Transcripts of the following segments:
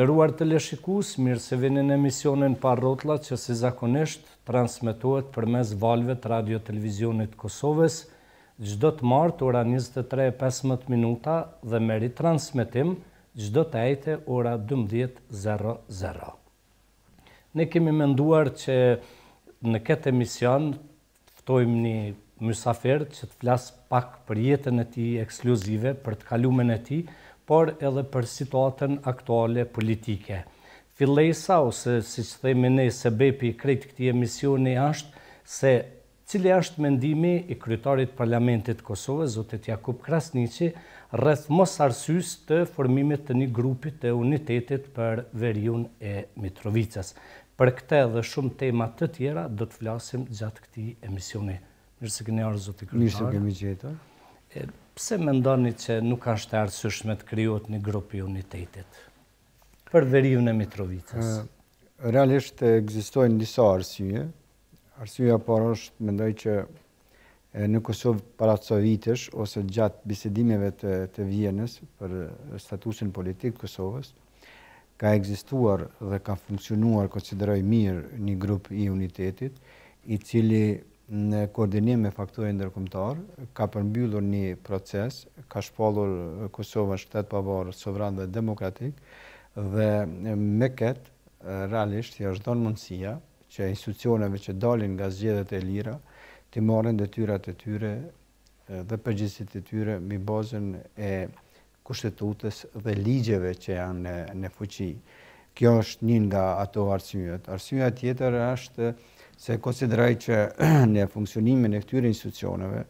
nderuar të leshikus, mirë se vini në emisionin Parrotlla që si zakonisht transmetohet përmes valve të radio televizionit Kosovës çdo të martë ora 23:15 minuta dhe me ritransmetim çdo të ejte ora 12:00. Ne kemi menduar që në këtë emision ftojmë një mysafer që të flas pak për jetën e tij ekskluzive, për të kalumen e tij, por edhe për situatën aktuale politike. Fillesa, ose si që themi ne se bepi i kretë këti emisioni ashtë, se cili ashtë mendimi i krytarit Parlamentit Kosovë, Zotet Jakub Krasnici, rrëth mos arsys të formimit të një grupit të unitetit për verjun e Mitrovicës. Për këte dhe shumë temat të tjera, do të flasim gjatë këti emisioni. Mirëse këne arë, Zotet Kretarë. Mirëse këne gjetarë pse me ndoni që nuk kanë shte arsyshme të kryot një grupi unitetit? Për veriju në Mitrovicës. Realisht e egzistojnë njësa arsyje. Arsyja parë është mendoj që në Kosovë palacovitësh ose gjatë bisedimeve të, të Vienës për statusin politik të Kosovës, ka egzistuar dhe ka funksionuar, konsideroj mirë, një grup i unitetit, i cili në koordinim me faktorin ndërkombëtar, ka përmbyllur një proces, ka shpallur Kosovën shtet pavarur, sovran dhe demokratik dhe me këtë realisht i është dhënë mundësia që institucioneve që dalin nga zgjedhjet e lira të marrin detyrat e tyre dhe përgjegjësitë e tyre mbi bazën e kushtetutës dhe ligjeve që janë në, në fuqi. Kjo është një nga ato arsyet. Arsyet tjetër është se konsideraj që në funksionimin e këtyre institucioneve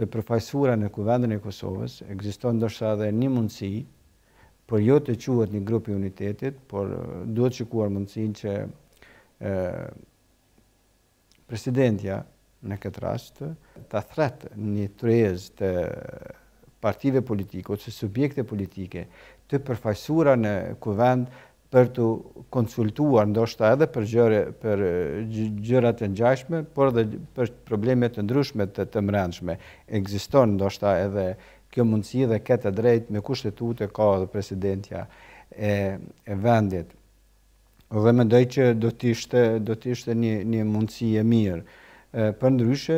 të përfajsura në kuvendën e Kosovës, egzistohen ndoshta edhe një mundësi, për jo të quat një grupi i unitetit, por duhet që kuar mundësin që presidentja në këtë rast të thret një të të partive politike ose subjekte politike të përfajsura në kuvend për të konsultuar ndoshta edhe për gjëre për gjëra të ngjashme, por edhe për probleme të ndryshme të të mbrëmshme. Ekziston ndoshta edhe kjo mundësi dhe këtë drejt me kushtetutë ka edhe presidentja e, e vendit. Dhe mendoj që do të ishte do të ishte një një mundësi e mirë. Për ndryshe,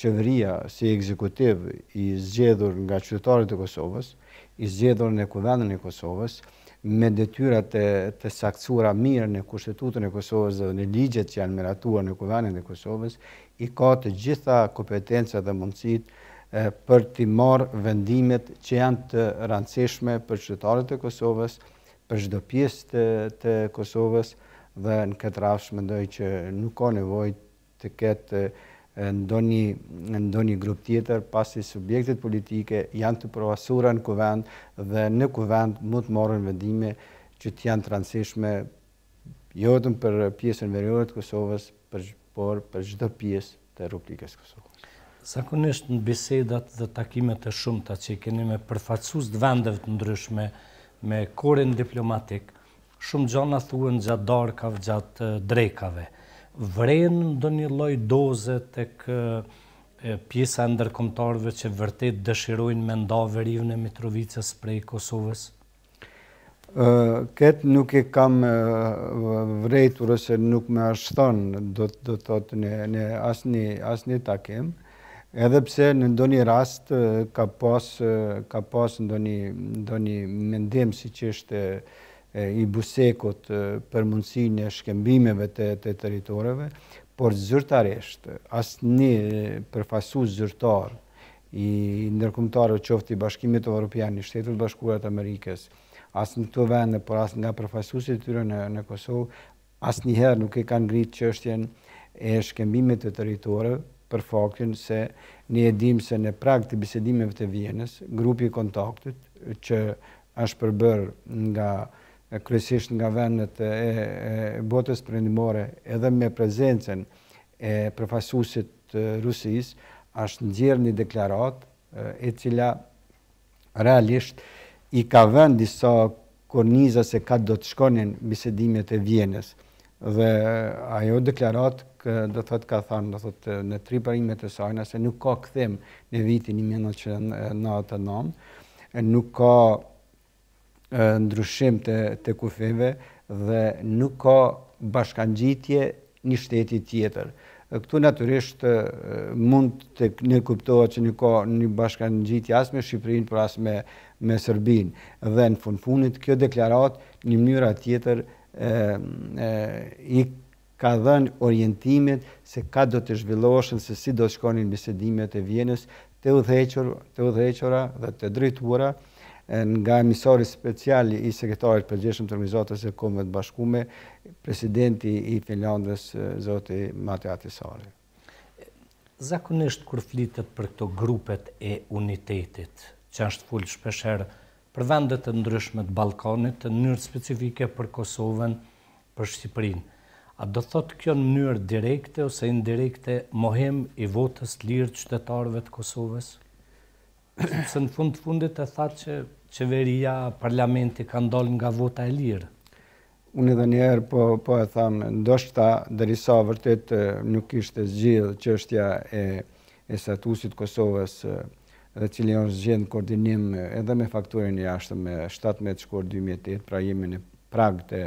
qeveria si ekzekutiv i zgjedhur nga qytetarët e Kosovës, i zgjedhur në kuvendin e Kosovës, me detyrat e të saksura mirë në kushtetutën e Kosovës dhe në ligjet që janë miratuar në kuvendin e Kosovës, i ka të gjitha kompetencat dhe mundësitë për të marë vendimet që janë të rëndësishme për qytetarët e Kosovës, për çdo pjesë të, të Kosovës dhe në këtë rast mendoj që nuk ka nevojë të ketë një grup tjetër pasi subjektet politike janë të provasura në kuvend dhe në kuvend më të morën vendime që të janë transishme jodën për pjesën verjore të Kosovës, por për gjithë pjesë të Republikës Kosovës. Sakonisht në bisedat dhe takimet e shumëta që i keni me përfacus të vendeve të ndryshme me korin diplomatik, shumë gjona thuen gjatë darkav, gjatë eh, drejkave vren ndë një loj doze të kë pjesa ndërkomtarve që vërtet dëshirojnë me nda verivën e Mitrovicës prej Kosovës? Këtë nuk e kam vrejtur ose nuk me ashton, do të thotë në, në asni, asni takim, edhepse në ndoni rast ka pas, ka pas ndoni mendim si që është i busekot për mundësin e shkembimeve të, të teritoreve, por zyrtaresht, asë një përfasu zyrtar i nërkumtarëve qofti bashkimit të Europian, i shtetët bashkurat Amerikës, asë në këto vende, por asë nga përfasu si të tyre në, në Kosovë, asë njëherë nuk e kanë ngritë qështjen e shkembimit të teritoreve, për faktin se një edhim se në prag të bisedimeve të Vienës, grupi i kontaktit që është përbër nga kresisht nga vendet e botës përëndimore, edhe me prezencen e përfasusit Rusis, është në gjirë një deklarat e cila realisht i ka vend disa korniza se ka do të shkonin bisedimet e Vienës. Dhe ajo deklarat do të ka thënë, do të në tri parimet e saj se nuk ka kthim në vitin 1999, nuk ka ndryshim të, të kufive dhe nuk ka bashkangjitje një shteti tjetër. Këtu naturisht mund të një kuptohet që nuk ka një bashkangjitje as me Shqiprin, për as me, me Sërbin. Dhe në fund funit, kjo deklarat një mjëra tjetër e, e, i ka dhenë orientimit se ka do të zhvilloshen, se si do të shkonin bisedimet e vjenës, të udheqora, të dhe të drejtura, nga emisori special i sekretarit përgjeshëm të organizatës e komëve të bashkume, presidenti i Finlandës, zoti Mati Atisari. Zakonisht kur flitet për këto grupet e unitetit, që është full shpesherë për vendet të ndryshme të Ballkanit, në mënyrë specifike për Kosovën, për Shqipërinë. A do thotë kjo në mënyrë direkte ose indirekte mohim i votës lirë të qytetarëve të Kosovës? Se në fund të fundit e thatë që qeveria, parlamenti ka ndalë nga vota e lirë? Unë edhe njerë po, po e thamë, ndoshta dërisa vërtet nuk ishte zgjidhë që ështëja e, e statusit Kosovës dhe cili janë zgjendë koordinim edhe me fakturin i ashtë me 17 shkorë 2008, pra jemi në prag të,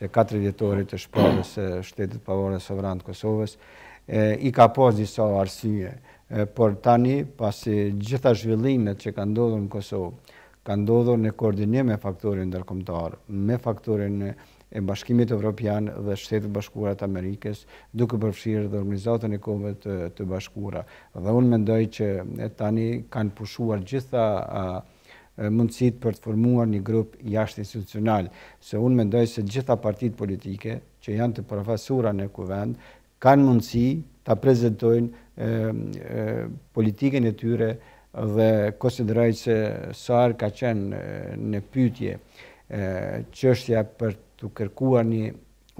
të 4 vjetorit të shpërës e shtetit pavore sovranë të Kosovës, e, i ka pos disa arsye, por tani pasi gjitha zhvillimet që ka ndodhur në Kosovë, ka ndodhur në koordinim me faktorin ndërkombëtar, me faktorin e Bashkimit Evropian dhe Shtetit Bashkuar të Amerikës, duke përfshirë dhe Organizatën e Kombeve të, të Bashkuara. Dhe unë mendoj që tani kanë pushuar gjitha a, mundësit për të formuar një grup jashtë institucional, se unë mendoj se gjitha partit politike që janë të profesura në kuvend, kanë mundësi të prezentojnë e, e, politiken e tyre dhe konsideraj që sëarë ka qenë në pytje qështja për të kërkuar një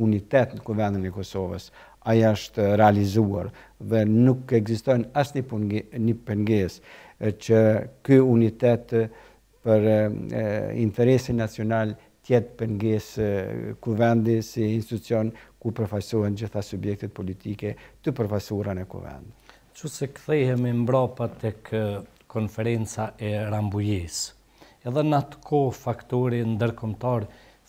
unitet në kuvendin e Kosovës, aja është realizuar dhe nuk egzistojnë asë një pënges që kë unitet për interesin nacional tjetë pënges kuvendi si institucion ku përfasohen gjitha subjektet politike të përfasohen e kuvendë. Që se këthejhe me mbrapa të kë konferenca e Rambujes. Edhe në atë ko faktori ndërkomtar,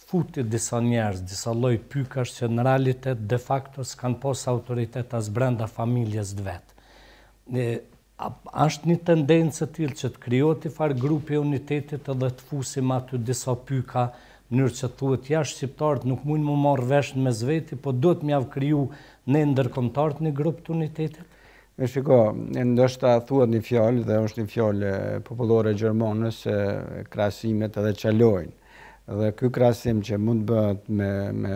futit disa njerës, disa loj pykash që në realitet de facto s'kan posë autoritet as brenda familjes dë vetë. Ashtë një tendencë të tjilë që të kriot i farë grupi unitetit edhe të fusim aty disa pyka mënyrë që të thuet ja shqiptartë nuk mund më marrë veshën me zveti, po do të mjavë kriju në ndërkomtartë një grupë të unitetit, Me shiko, ndoshta thuat një fjallë dhe është një fjallë popullore Gjermonës e krasimet edhe qalojnë. Dhe ky krasim që mund bëhet me, me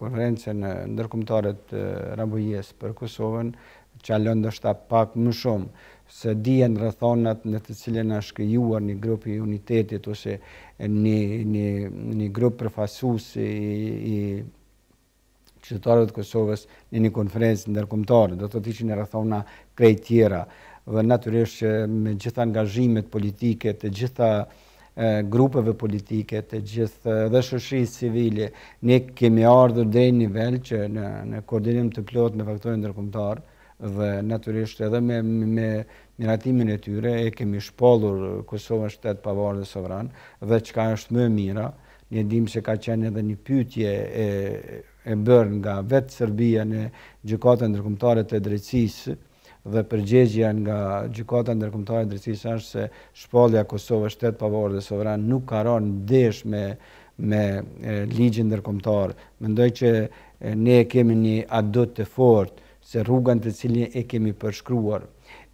konferencen e ndërkumtarët Rambujes për Kosovën, ndështë ndoshta pak më shumë se dijen rrethonat në të cilën është krijuar një grupi i unitetit ose një grupë përfasusi grup i qytetarëve të Kosovës në një konferencë ndërkombëtare, do të tishin e rathona krejt tjera, dhe naturisht që me gjitha angazhimet politike, të gjitha grupeve politike, të gjithë dhe shëshri civili, ne kemi ardhur dhe një nivel që në koordinim të plot me faktorin ndërkomtarë, dhe naturisht edhe me miratimin e tyre e kemi shpallur Kosovën shtetë pavarë dhe sovranë dhe qka është më mira një dim se ka qenë edhe një pytje e, e bërë nga vetë Serbia në gjukatën nërkumtare të drecisë dhe përgjegjia nga gjukata ndërkombëtare e drejtësisë është se shpallja e Kosovës shtet pavarësi dhe sovran nuk ka rënë ndesh me me ligjin ndërkombëtar. Mendoj që ne kemi një adot të fortë se rruga në të cilin e kemi përshkruar,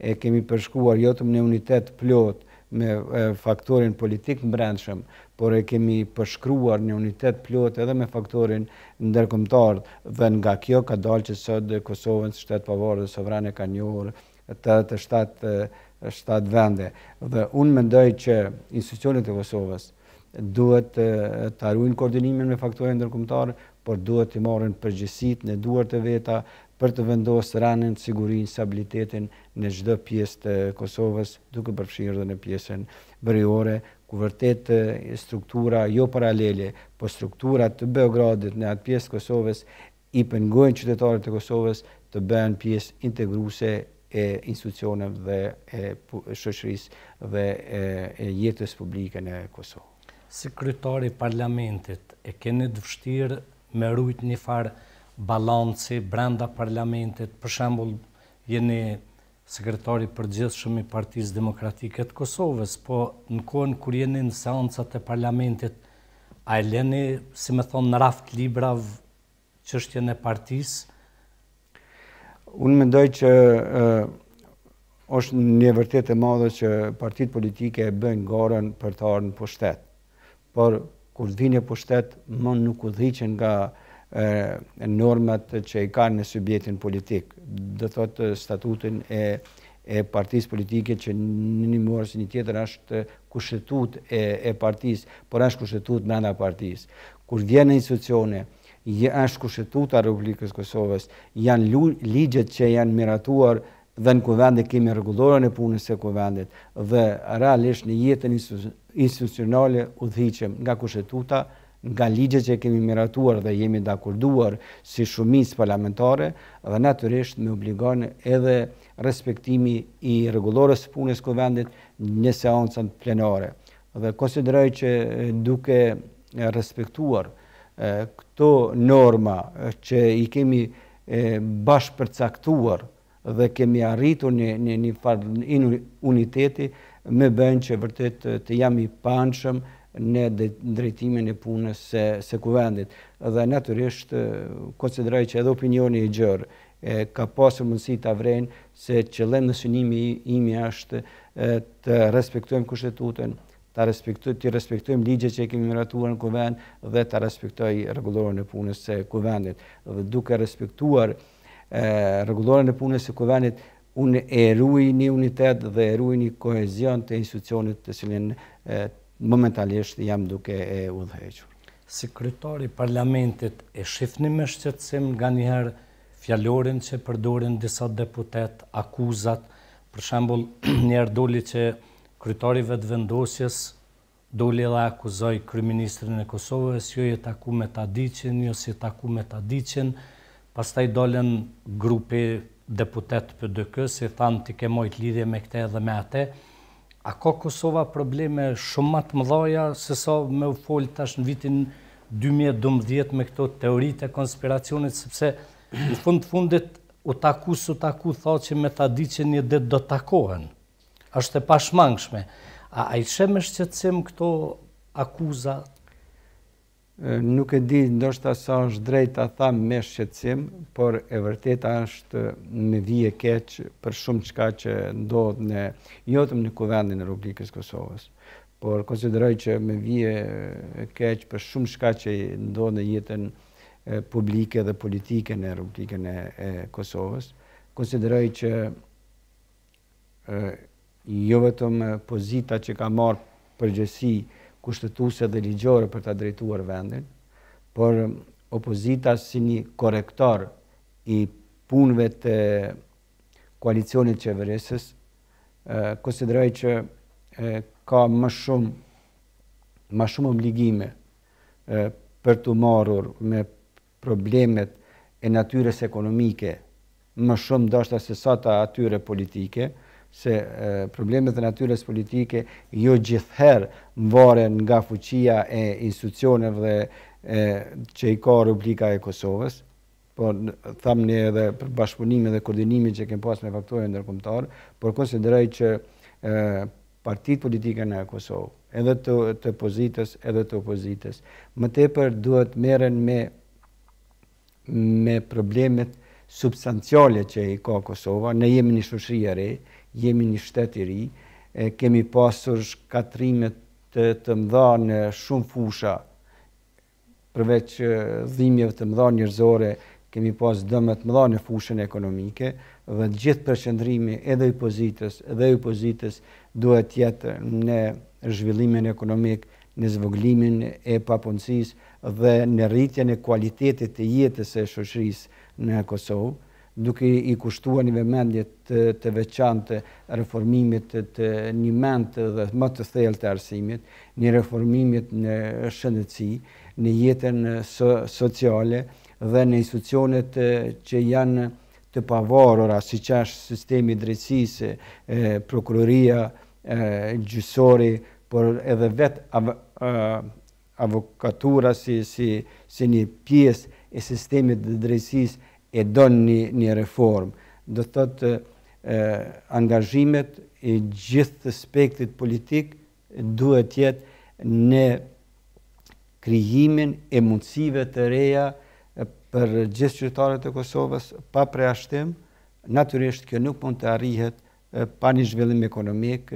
e kemi përshkruar jo vetëm në unitet plot me faktorin politik mbrëmshëm, por e kemi përshkruar një unitet plot edhe me faktorin ndërkomtar dhe nga kjo ka dalë që sot dhe Kosovën së shtetë pavarë dhe sovrane ka një të të shtatë vende. Dhe unë mendoj që institucionit e Kosovës duhet të arruin koordinimin me faktorin ndërkomtar por duhet të marrin përgjësit në duar të veta për të vendosë ranin, sigurin, stabilitetin në gjithë pjesë të Kosovës duke përfshirë dhe në pjesën bërëjore, ku vërtet struktura jo paralele, po struktura të Beogradit në atë pjesë të Kosovës i pengojnë qytetarët e Kosovës të bëhen pjesë integruese e institucioneve dhe e shoqërisë dhe e, e jetës publike në Kosovë. Si kryetari i parlamentit e kanë të vështirë me rujt një farë balanci brenda parlamentit, për shembull jeni sekretari për gjithë shumë i partiz demokratiket Kosovës, po në kohën kur jeni në seancat e parlamentit, a e leni, si me thonë, në raft libra vë e partiz? Unë mendoj që është një vërtet e madhe që partit politike e bëjnë gorën për të arën për shtetë. Por, kur të vinë për shtetë, më nuk u dhichen nga normat që i kanë në subjetin politik, dhe thotë statutin e e partijës politike që në një morë si një tjetër është kushtetut e, e partijës, por është kushtetut në nda partijës. Kur vjen në institucione, është kushtetut a Republikës Kosovës, janë ligjet që janë miratuar dhe në kuvendit kemi regulorën e punës e kuvendit, dhe realisht në jetën institucionale u dhichem nga kushtetuta, nga ligje që kemi miratuar dhe jemi dakurduar si shumis parlamentare dhe naturisht me obligon edhe respektimi i regulores punës këvendit një seancën plenare. Dhe konsideroj që duke respektuar këto norma që i kemi bashkë përcaktuar dhe kemi arritu një uniteti me bënë që vërtet të jemi panëshëm në drejtimin e punës se, se kuvendit. Dhe naturisht, konsideraj që edhe opinioni i gjërë e, ka pasur mundësi të vrenë se qëllimi në imi është të respektojmë kushtetutën, të respektojmë, të respektojmë ligje që kemi miratuar në kuvend dhe të respektoj regulorën e punës se kuvendit. Dhe duke respektuar e, e punës se kuvendit, unë e ruaj një unitet dhe e ruaj një kohezion të institucionit të cilin momentalisht jam duke e udhëhequr. Si kryetari parlamentit e shifni me shqetsim nga njëherë fjallorin që përdorin disa deputet, akuzat, për shambull njëherë doli që kryetari vetë vendosjes doli dhe akuzoj kryministrin e Kosovës, jo jetë jo, taku me të adicin, jo si taku me të adicin, pas i dolen grupi deputet për dëkës, i thanë ti ke mojt lidhje me këte dhe me atë, A ka Kosova probleme shumë më të mëdhaja se sa me u fol tash në vitin 2012 me këto teoritë e konspiracionit sepse në fund fundit u taku su taku tha që me ta di që një ditë do takohen. Është e pashmangshme. A ai shemë shqetësim këto akuzat nuk e di ndoshta sa është drejt ta them me shqetësim, por e vërteta është me vije keq për shumë çka që ndodh në jo vetëm në kuvendin e Republikës së Kosovës, por konsideroj që me vije keq për shumë çka që ndodh në jetën publike dhe politike në Republikën e Kosovës. Konsideroj që jo vetëm pozita që ka marrë përgjësi kushtetuse dhe ligjore për të drejtuar vendin, por opozita si një korektor i punve të koalicionit qeveresës, konsideroj që ka më shumë, më shumë obligime për të marur me problemet e natyres ekonomike, më shumë dështë asesata atyre politike, se problemet e natyres politike jo gjithëherë më varen nga fuqia e institucioneve dhe që i ka rubrika e Kosovës, po thamë një edhe për bashkëpunimi dhe koordinimin që kemë pas me faktore ndërkomtarë, por konsideraj që partit politike në Kosovë, edhe të pozitës, edhe të opozitës, më tepër duhet meren me me problemet substanciale që i ka Kosova, ne jemi një shushri e rejë, jemi një shtetë i ri, kemi pasur shkatrimet të, të mëdha në shumë fusha, përveç dhimjeve të mëdha njërzore, kemi pas dëmet mëdha në fushën ekonomike, dhe gjithë përshëndrimi edhe i pozitës, edhe i pozitës duhet jetë në zhvillimin ekonomik, në zvoglimin e papunësis dhe në rritjen e kualitetit e jetës e shoqërisë në Kosovë duke i kushtua një vëmendje të veçante reformimit të një mend dhe më të thellë të arsimit, një reformimit në shëndëci, në jetën sociale dhe në institucionet që janë të pavarura, si që është sistemi drecisi, prokuroria, gjysori, por edhe vetë avokatura si një pjesë e sistemi të drecisi, e donë një, një reformë, do të të angazhimet e gjithë të spektit politik duhet jetë në krijimin e mundësive të reja për gjithë qytetarët e Kosovës pa preashtim, natyrisht kjo nuk mund të arrihet pa një zhvillim ekonomik,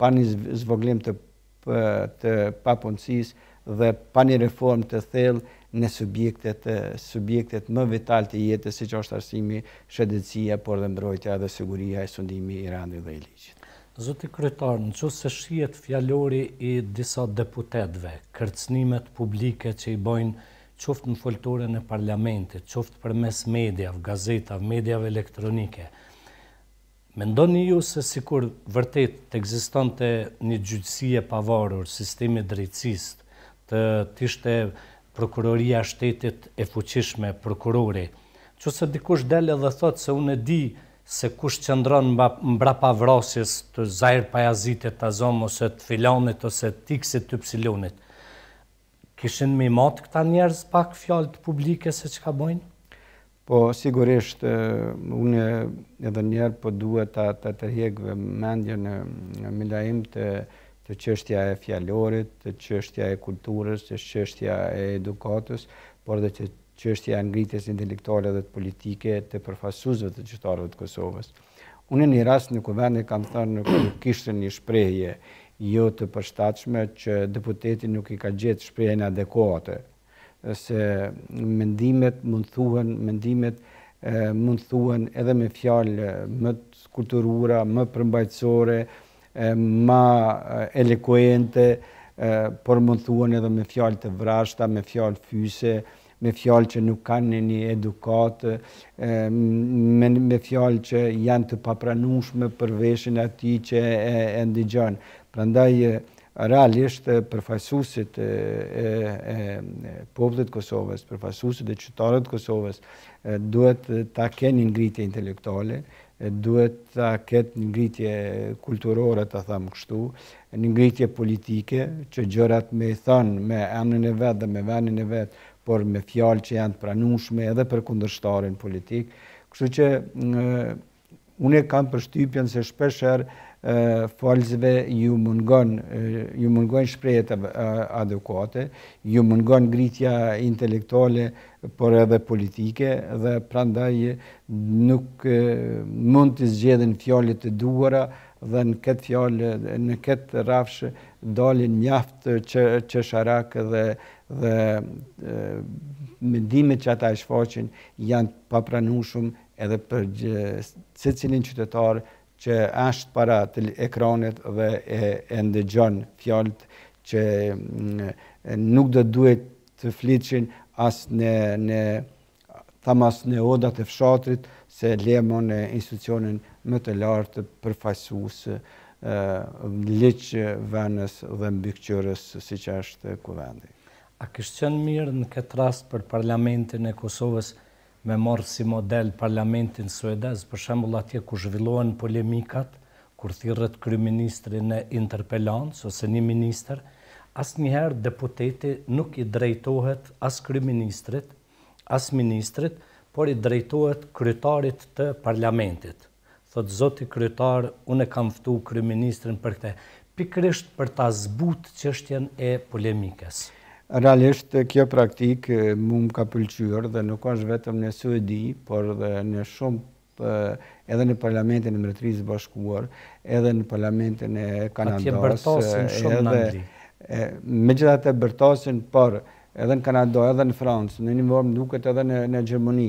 pa një zvoglim të, të papunësisë dhe pa një reformë të thellë në subjektet, subjektet më vital të jetës, si që është arsimi, shëndetësia, por dhe mbrojtja dhe siguria e sundimi i randit dhe i ligjit. Zoti Kryetar, në që se shihet fjalori i disa deputetve, kërcënimet publike që i bojnë qoftë në foltore në parlamentit, qoftë për mes medjav, gazetav, medjav elektronike, Mendoni ju se si kur vërtet të egzistante një gjyëtsie pavarur, sistemi drejtsist, të tishte prokuroria shtetit e fuqishme prokurori. Që se dikush dele dhe thotë se unë e di se kush qëndron mbrapa mbra pavrosis të zajrë pajazitit të azom ose të filonit ose të tiksit të psilonit. Kishin me imatë këta njerëz pak fjallë të publike se që ka bojnë? Po, sigurisht, unë edhe njerë po duhet të të hegve mendje në milajim të të qështja e fjallorit, të qështja e kulturës, të qështja e edukatës, por dhe të qështja e ngritjes intelektuale dhe të politike të përfasuzve të qytarëve të Kosovës. Unë e një rast në kuvendit kam thënë në kishtë një shprejje, jo të përstatshme që deputetin nuk i ka gjithë shprejhen adekuate, se mendimet mund thuhen, mendimet mund thuhen edhe me fjallë më të kulturura, më përmbajtësore, më përmbajtësore, ma elekuente, por më thuan edhe me fjallë të vrashta, me fjallë fyse, me fjallë që nuk kanë një një edukatë, me, fjalë fjallë që janë të papranushme për veshën ati që e, e Pra Prandaj, realisht, përfajsusit e, Kosovës, përfajsusit e qytarët Kosovës, duhet ta kenë ngritje intelektuale, duhet ta ketë një ngritje kulturore, ta tham kështu, një ngritje politike, që gjërat me i thënë me emnin e vetë dhe me venin e vetë, por me fjalë që janë të pranushme edhe për kundërshtarin politik. Kështu që unë e kam për shtypjen se shpesher falzve ju mungon, ju shprejet adekuate, ju mungon ngritja intelektuale, por edhe politike, dhe prandaj nuk mund të zgjedhin fjallit të duara, dhe në këtë fjallë, në këtë rafshë, dalin mjaft që sharak dhe dhe mendime që ata e shfaqin janë papranushum edhe për se cilin qytetar që ashtë para të ekranet dhe e ndëgjon fjallit që nuk dhe duhet të flitëshin as në, në thamas në odat e fshatrit, se lemo në institucionin më të lartë përfajsusë, liqë venës dhe mbikëqyrës, si që është kuvendi. A kështë qënë mirë në këtë rast për parlamentin e Kosovës me morë si model parlamentin suedez, për shembul atje ku zhvillohen polemikat, kur thirët kryeministrin në interpelancë ose një ministrë, asë njëherë deputeti nuk i drejtohet asë kryministrit, asë ministrit, por i drejtohet krytarit të parlamentit. Thotë zoti krytar, unë e kam ftu kryministrin për këte, pikrisht për ta zbut qështjen e polemikës. Realisht, kjo praktik mu më ka pëlqyër dhe nuk është vetëm në Suedi, por dhe në shumë edhe në parlamentin e mërëtrisë bashkuar, edhe në parlamentin e Kanadas, edhe, me gjitha të bërtasin, por edhe në Kanado, edhe në Francë, në një vorm duket edhe në, në Gjermoni,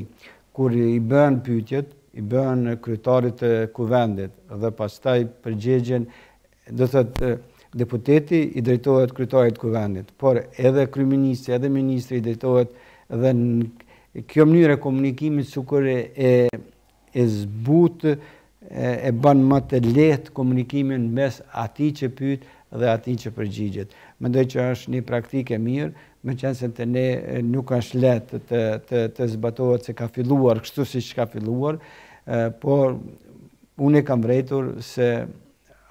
kur i bën pytjet, i bën kryetarit të kuvendit, dhe pas taj përgjegjen, do të thëtë, deputeti i drejtohet kryetarit të kuvendit, por edhe kryministri, edhe ministri i drejtohet dhe në kjo mënyrë komunikimi komunikimit sukur e, e zbutë, e, e banë më të lehtë komunikimin mes ati që pytë dhe ati që përgjigjet. Mendoj që është një praktike mirë, me qenë se të ne nuk është letë të, të, të zbatohet se ka filluar, kështu si që ka filluar, por unë e kam vrejtur se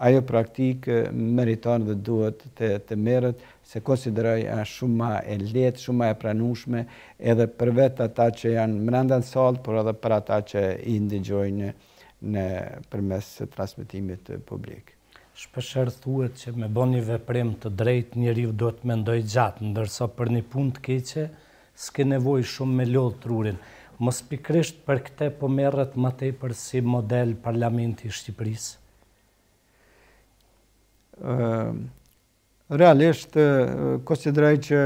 ajo praktikë meriton dhe duhet të, të merët, se konsideroj a shumë ma e letë, shumë ma e pranushme, edhe për vetë ata që janë mërëndan salt, por edhe për ata që i ndigjojnë në, në, për mes transmitimit publik shpesher thuet që me bo një veprem të drejt, një rivë do të mendoj gjatë, ndërso për një pun të keqe, s'ke nevoj shumë me lodhë trurin. Mos pikrisht për këte po merët ma te për si model parlamenti i Shqipëris? Ehm, realisht, kështë drejt që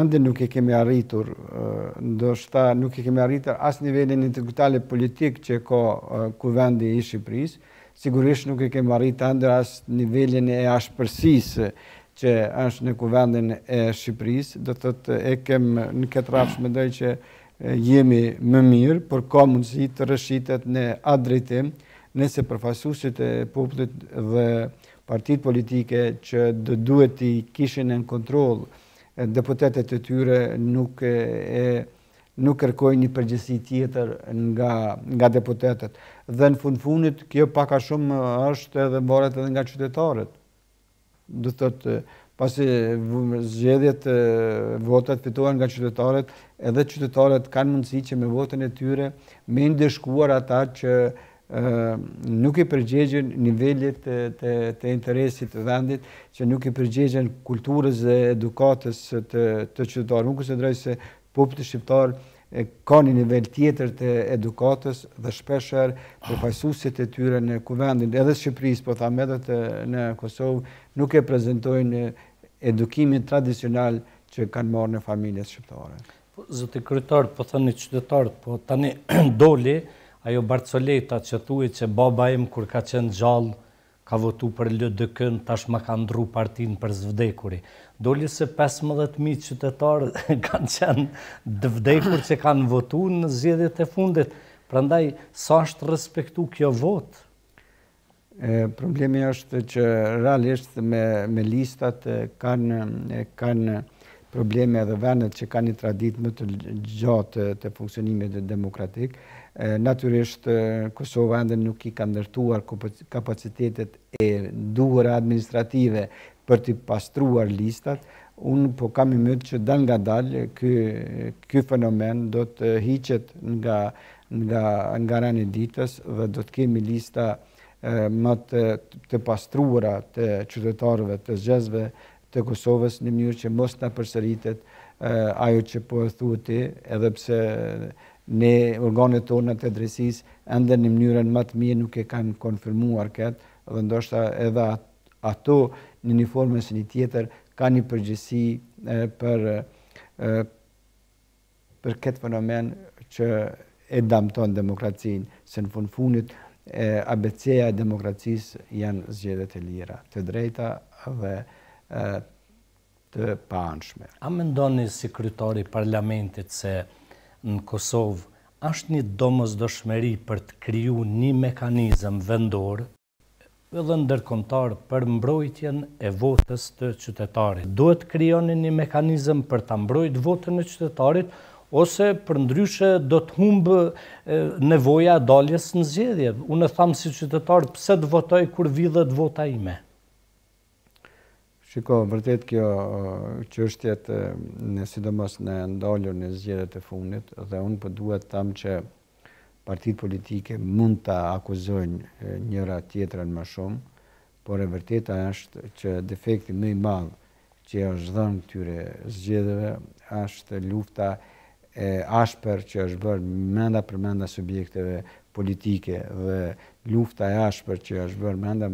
ende nuk e kemi arritur, ndoshta nuk e kemi arritur asë nivelin integritale politik që ka kuvendi i Shqipërisë, sigurisht nuk e kemë arritë andër as nivelin e ashpërsisë që është në kuvendin e Shqipërisë, do të thotë e kem në këtë me mendoj që jemi më mirë, por ka mundësi të rëshitet në atë nëse përfaqësuesit e popullit dhe partitë politike që do duhet të kishin në kontroll deputetët e tyre nuk e, nuk kërkojnë një përgjësi tjetër nga nga deputetët dhe në fund kjo paka shumë është edhe mbaret edhe nga qytetarët. Dhe të të pasi zgjedhjet votat fitohen nga qytetarët, edhe qytetarët kanë mundësi që me votën e tyre me ndeshkuar ata që nuk i përgjegjen nivellit të interesit të vendit, që nuk i përgjegjen kulturës dhe edukatës të qytetarë. Nuk se drejtë se popët të shqiptarë ka një nivel tjetër të edukatës dhe shpesher ah. përfajsusit e tyre në kuvendin, edhe Shqipëris, po thamë edhe të në Kosovë, nuk e prezentojnë edukimin tradicional që kanë marë në familjes shqiptare. Po, Zëti krytarë, po thënë një qytetarët, po tani doli ajo Barcoleta që thuj që baba im kur ka qenë gjallë, ka votu për Lëdëkën, tash ma ka ndru partin për zvdekuri doli se 15.000 qytetarë kanë qenë dëvdekur që kanë votu në zjedit e fundit. Prandaj, sa është respektu kjo votë? Problemi është që realisht me, me listat kanë, kanë probleme edhe venet që kanë i tradit më të gjatë të funksionimit demokratik. Natyrisht, Kosova ende nuk i ka ndërtuar kapacitetet e duhur administrative për të pastruar listat, unë po kam i mëtë që dan nga dalë këj fenomen do të hiqet nga nga nga rani ditës dhe do të kemi lista më të pastruara të qytetarëve të zgjezve të Kosovës në mënyrë që mos në përsëritet ajo që po e thuati edhe pse ne organet tona të drejtësisë ende në mënyrën më të mirë nuk e kanë konfirmuar këtë dhe ndoshta edhe ato në një formë se një tjetër ka një përgjësi për, për këtë fenomen që e damton demokracin, se në fund funit e, abeceja e demokracis janë zgjede e lira, të drejta dhe të panshme. A më ndoni si krytori parlamentit se në Kosovë është një domës dëshmeri për të kryu një mekanizëm vendorë edhe ndërkontar për mbrojtjen e votës të qytetarit. Duhet kryoni një mekanizm për të mbrojt votën e qytetarit, ose për ndryshe do të humbë nevoja daljes në zjedhje. Unë e thamë si qytetar, pëse të votoj kur vidhët vota ime? Shiko, vërtet kjo që është jetë në sidomos në ndaljur në zjedhje të funit, dhe unë për po duhet thamë që partitë politike mund të akuzojnë njëra tjetërën më shumë, por e vërteta është që defekti më i madhë që është dhënë këtyre zgjedeve, është lufta e ashper që është bërë mënda për mënda subjekteve politike dhe lufta e ashper që është bërë mënda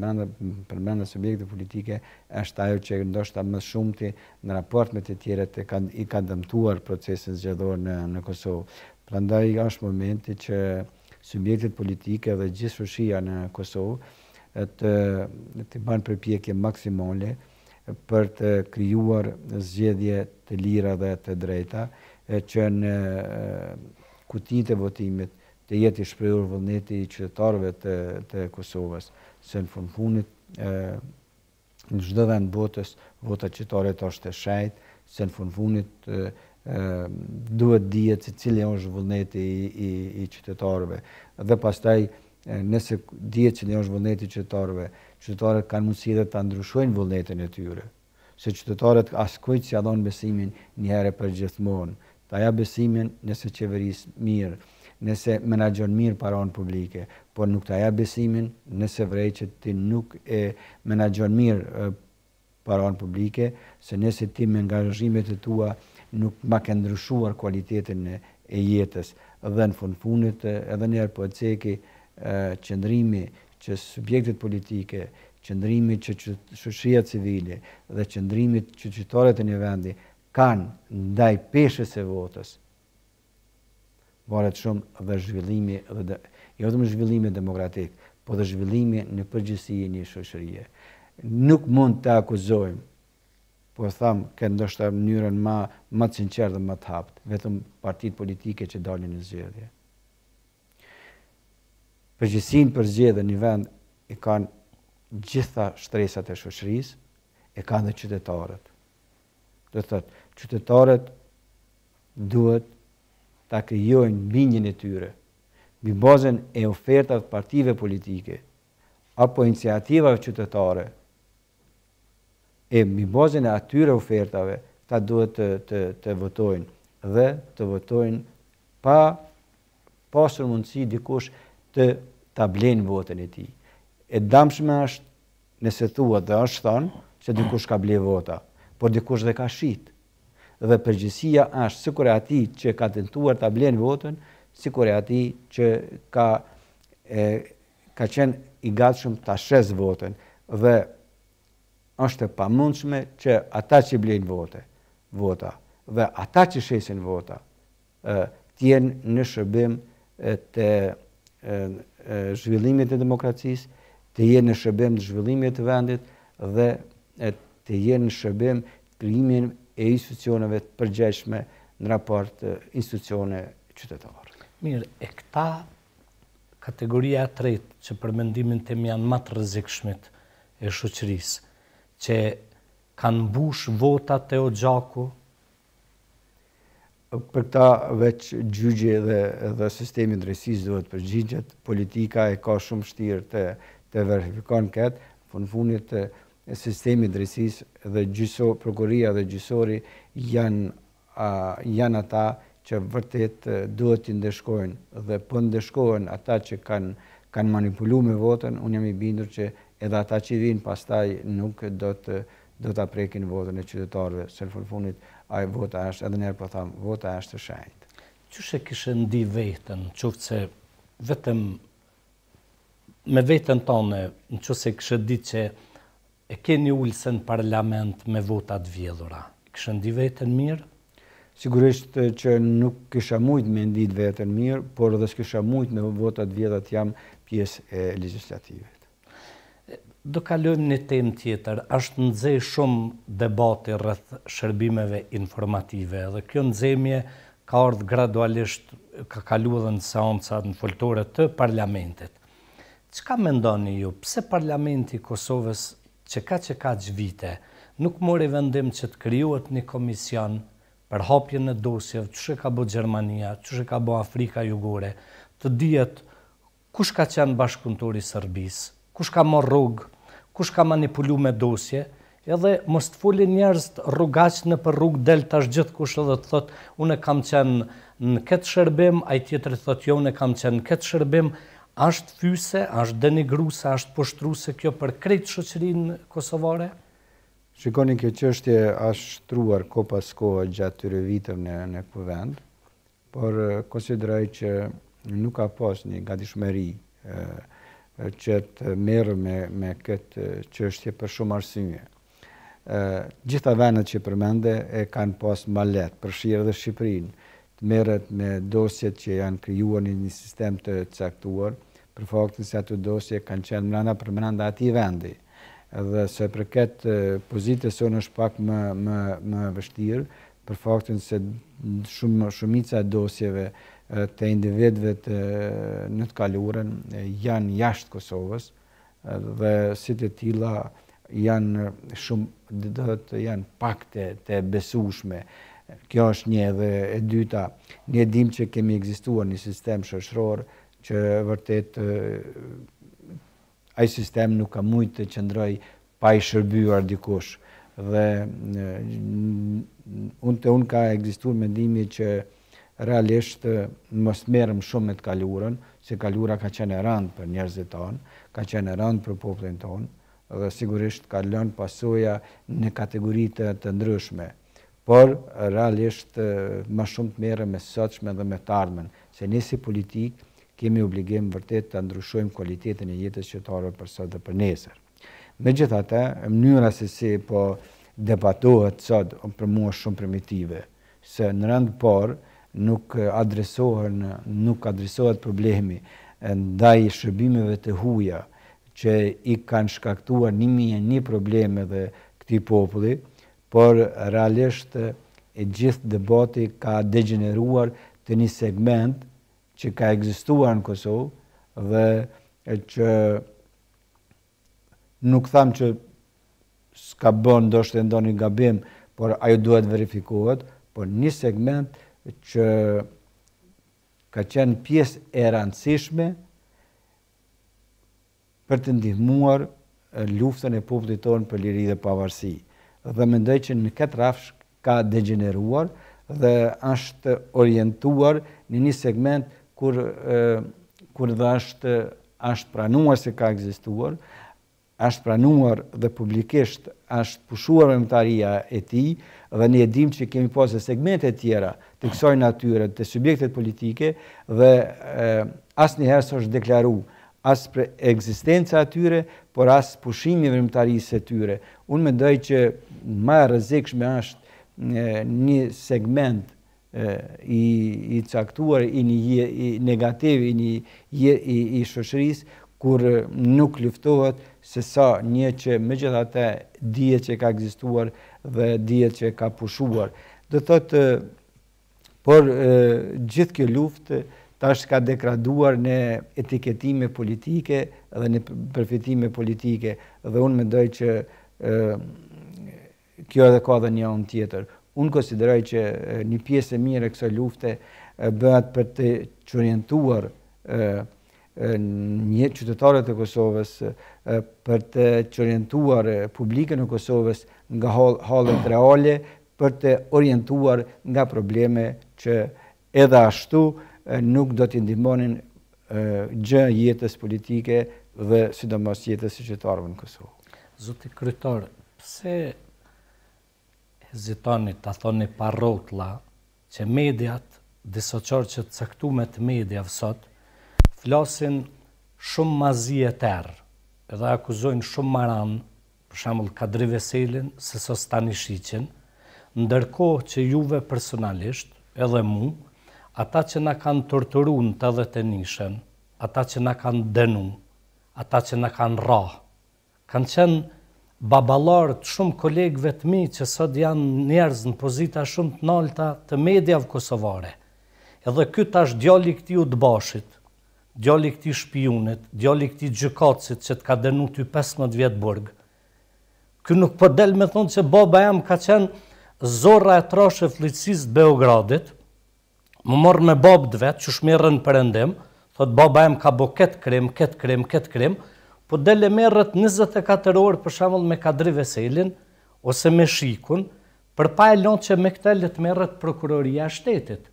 për mënda subjekteve politike është ajo që ndoshta më shumëti në raport me të tjere të kanë, i ka dëmtuar procesin zgjedor në Kosovë. Përëndaj është momenti që subjektit politike dhe gjithë shushia në Kosovë të të banë përpjekje maksimale për të kryuar zgjedhje të lira dhe të drejta që në kutinit të votimit të jetë i shpërur vëllneti i qytetarëve të Kosovës, se në fundëpunit në gjithë dhe në botës, vota qytetarët është të shajtë, se në fundëpunit Ehm, duhet dhjetë cili është vullneti i, i, i qytetarëve. Dhe pastaj, nëse dhjetë cili është vullneti i qytetarëve, qytetarët kanë mundësi dhe të ndryshojnë vullnetin e tyre. Se qytetarët askojtë si adhonë besimin njëherë për gjithmonë. Ta ja besimin nëse qeverisë mirë, nëse menagjon mirë paronë publike, por nuk ta ja besimin nëse vrej që ti nuk e menagjon mirë paronë publike, se nëse ti me ngajëshimet e tua nuk ma ke ndryshuar kualitetin e jetës dhe në fund fundit edhe njerë po e ceki qëndrimi që subjektit politike, qëndrimi që shushia civile dhe qëndrimi që qytore të një vendi kanë ndaj peshës e votës, varet shumë dhe zhvillimi, dhe, jo dhe më zhvillimi demokratik, po dhe zhvillimi në përgjësijin një shushërie. Nuk mund të akuzojmë po tham ke ndoshta mënyrën më më të sinqertë dhe më të hapt, vetëm partitë politike që dalin në zgjedhje. Për për zgjedhje në vend e kanë gjitha shtresat e shoqërisë, e kanë dhe qytetarët. Do të thotë, qytetarët duhet ta krijojnë bindjen e tyre mbi bazën e ofertave të partive politike apo iniciativave qytetare e mi bazën e atyre ofertave ta duhet të të të votojnë dhe të votojnë pa pasur mundësi dikush të ta blenë votën e tij. E dëmshme është nëse thua dhe është thonë se dikush ka blenë vota, por dikush dhe ka shit. Dhe përgjësia është sikur e ati që ka tentuar ta blenë votën, sikur e ati që ka e, ka qenë i gatshëm ta shes votën dhe është pa mundshme që ata që blenë vote, vota, dhe ata që shesin vota, tjenë në shërbim të zhvillimit të demokracisë, të jenë në shërbim të zhvillimit të vendit, dhe të jenë në shërbim të krimin e institucioneve të përgjeshme në raport të institucionëve qytetarë. Mirë, e këta kategoria të rejtë që përmendimin të mjanë matë rëzikshmet e shuqërisë, që kanë mbush votat të o gjaku? Për këta veç gjygje dhe, dhe sistemi ndresis duhet përgjigjet, politika e ka shumë shtirë të, të verifikon këtë, në funit të sistemi ndresis dhe gjyso, prokuria dhe gjysori janë janë ata që vërtet duhet të ndeshkojnë dhe për po ndeshkojnë ata që kanë kanë manipulu me votën, unë jam i bindur që edhe ata që vinë pastaj nuk do të do të aprekin votën e qytetarëve, se në fërfunit, vota është, edhe njerë po thamë, vota është të shajtë. Qështë e kishë ndi vetën, qëftë se vetëm me vetën tonë, në qështë e kishë ditë që e keni ullëse parlament me votat vjedhura, kishë ndi vetën mirë? Sigurisht që nuk kisha mujtë me ndi vetën mirë, por edhe s'kisha mujtë me votat vjedhët jam pjesë e legislativit. Do kalujem një tem tjetër, është në dzej shumë debati rrëth shërbimeve informative dhe kjo në ka ardhë gradualisht, ka kalu edhe në seancat në foltore të parlamentit. Qka mendoni ju, pse parlamenti Kosovës që ka që ka gjvite, nuk mori vendim që të kryuat një komision për hapjen e dosjev, që shë ka bo Gjermania, që shë ka bo Afrika Jugore, të djetë kush ka qenë bashkëpunëtori Sërbisë, kush ka më rrugë, kush ka manipulu me dosje, edhe mos të fulli njerës rrugaq në për rrugë del tash gjithë kush edhe të thot, unë e kam qenë në këtë shërbim, a i tjetër të thot, jo, unë e kam qenë në këtë shërbim, ashtë fyse, ashtë denigruse, ashtë poshtruse kjo për krejtë shëqërinë kosovare? Shikoni kjo qështje ashtë shtruar ko pas kohë gjatë të vitëm në, në këvend, por eh, konsideraj që nuk ka pas një gadishmeri e, eh, që të merë me, me këtë qështje për shumë arsynje. Gjitha venet që përmende e kanë pas ma letë, përshirë dhe Shqiprinë, të merët me dosjet që janë kryuar një sistem të caktuar, për faktin se ato dosje kanë qenë mërënda për mërënda ati vendi. Dhe se për këtë pozitë e sonë është pak më, më, më vështirë, për faktin se shumë, shumica dosjeve të individve të në të kaluren janë jashtë Kosovës dhe si të tila janë shumë dhët janë pakte të besushme. Kjo është një dhe e dyta. Një dim që kemi egzistuar një sistem shëshror që vërtet ajë sistem nuk ka mujtë të qëndroj pa i shërbyuar dikush. Dhe unë të unë ka egzistuar me dimi që realisht mos merrem shumë me të kalurën, se kalura ka qenë rënd për njerëzit tonë, ka qenë rënd për popullin tonë, dhe sigurisht ka lënë pasoja në kategoritë të ndryshme. Por, realisht, më shumë të mere me sëtshme dhe me të ardhmen, se nësi politik kemi obligim vërtet të ndryshojmë kualitetin e jetës qëtarëve për sot dhe për nesër. Me mënyra se si po debatohet sot për mua shumë primitive, se në të parë nuk eh, adresohen, nuk adresohet problemi ndaj shërbimeve të huja që i kanë shkaktuar nimi e një probleme dhe këti populli, por realisht e gjithë debati ka degeneruar të një segment që ka egzistuar në Kosovë dhe që nuk tham që s'ka bënë do shtë ndonë një gabim, por ajo duhet verifikohet, por një segment që ka qenë pjesë e rëndësishme për të ndihmuar luftën e popullit tonë për liri dhe pavarësi. Dhe mendoj që në këtë rafsh ka degeneruar dhe është orientuar në një segment kur, kur dhe është, është pranuar se ka egzistuar, është pranuar dhe publikisht është pushuar me mëtaria e ti, dhe një edhim që kemi posë dhe segmentet tjera të kësoj natyre, të subjektet politike dhe asë një herës është deklaru asë për egzistenca atyre, por asë pushimi vërmëtarisë atyre. tyre. Unë me dojë që ma rëzikshme është një segment i caktuar, i negativ, i i shëshërisë, kur nuk luftohet se sa një që me gjitha te që ka egzistuar dhe dhije që ka pushuar. Dhe thotë, por gjithë kjo luftë tash ka dekraduar në etiketime politike dhe në përfitime politike dhe unë me dojë që kjo edhe ka dhe një anë tjetër. Unë konsideroj që një piesë e mire kësa lufte bëhat për të qërjentuar një qytetarët e Kosovës për të qërjentuar publikën e Kosovës nga të reale për të orientuar nga probleme që edhe ashtu nuk do të ndimonin gjë jetës politike dhe sidomos jetës i qytetarëve në Kosovë. Zoti Krytor, pse hezitoni të thoni parotla që mediat, disoqor që të caktumet media vësot, flasin shumë mazi e terë edhe akuzojnë shumë maranë, për shambull Kadri Veselin, se së stani shqicin, ndërko që juve personalisht, edhe mu, ata që na kanë torturu në të dhe të nishën, ata që na kanë dënu, ata që na kanë ra, kanë qenë të shumë kolegëve të mi që sot janë njerëz në pozita shumë të nalta të medjavë kosovare. Edhe këtë ashtë djali këti u të bashit, djali këti shpijunit, djali këti gjëkacit që të ka dënu ty 15 vjetë burg. Kë nuk për po del me thonë që baba jam ka qenë zorra e trashe e të Beogradit, më morë me babë dhe vetë që shmerën për endem, thot baba jam ka bo ketë krim, ketë krim, ketë krim, po dele e rëtë 24 orë për shamëll me kadri veselin, ose me shikun, për pa e lonë që me këtë letë me prokuroria shtetit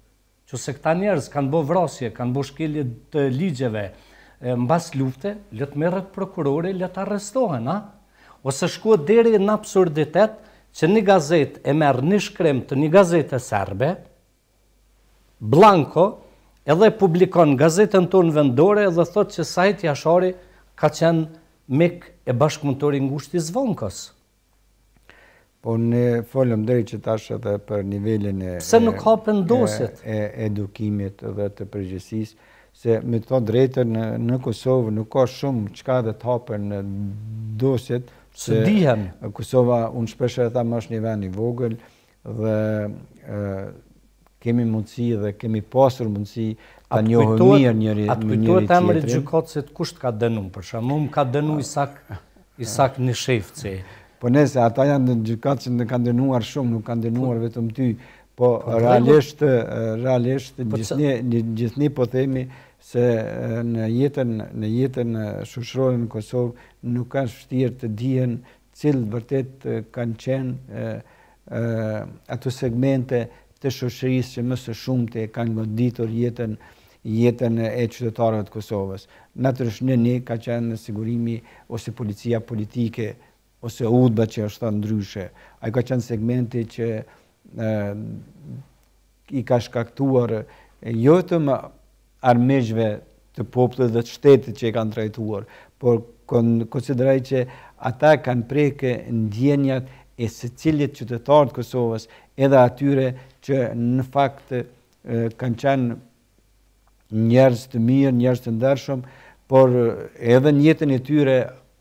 që se këta njerëz kanë bo vrasje, kanë bo shkelje të ligjeve në mbas lufte, letë merët prokurore, letë arrestohen, a? Ose shkua deri në absurditet që një gazet e merë një shkrem të një gazete serbe, Blanko, edhe publikon gazetën tonë vendore dhe thot që sajt jashari ka qenë mik e bashkëmëtori ngushti zvonkës. Po ne folëm drejt që tashë dhe për nivelin e... Se nuk ka pëndosit. ...e edukimit dhe të përgjësis, se me të thonë drejtën në Kosovë nuk ka shumë që ka dhe të hapër në dosit. Se dihen. Kosova, unë shpeshe e thamë është një vend i vogël dhe kemi mundësi dhe kemi pasur mundësi ta njohë mirë njëri tjetërin. A të kujtojë të emërë i gjukatësit kusht ka dënu, përshamu më ka dënu isak një shefëci. Po nese, ata janë në gjykatë që në kanë dënuar shumë, nuk kanë dënuar po- vetëm ty. Po, po realisht, realisht, po gjithni po themi se në jetën, në jetën shushrojnë në Kosovë, nuk kanë shtirë të dijen cilë vërtet kanë qenë ato segmente të shushërisë që mësë shumë të kanë goditur jetën jetën e qytetarëve të Kosovës. Natërshë në një ka qenë në sigurimi ose policia politike ose udba që është thënë ndryshe. Ai ka qenë segmenti që e, i ka shkaktuar jo të më të popullit dhe të shtetit që e kanë trajtuar, por kon konsideroj që ata kanë prekë ndjenjat e secilit qytetar të Kosovës, edhe atyre që në fakt kanë qenë njerëz të mirë, njerëz të ndershëm, por edhe në jetën e tyre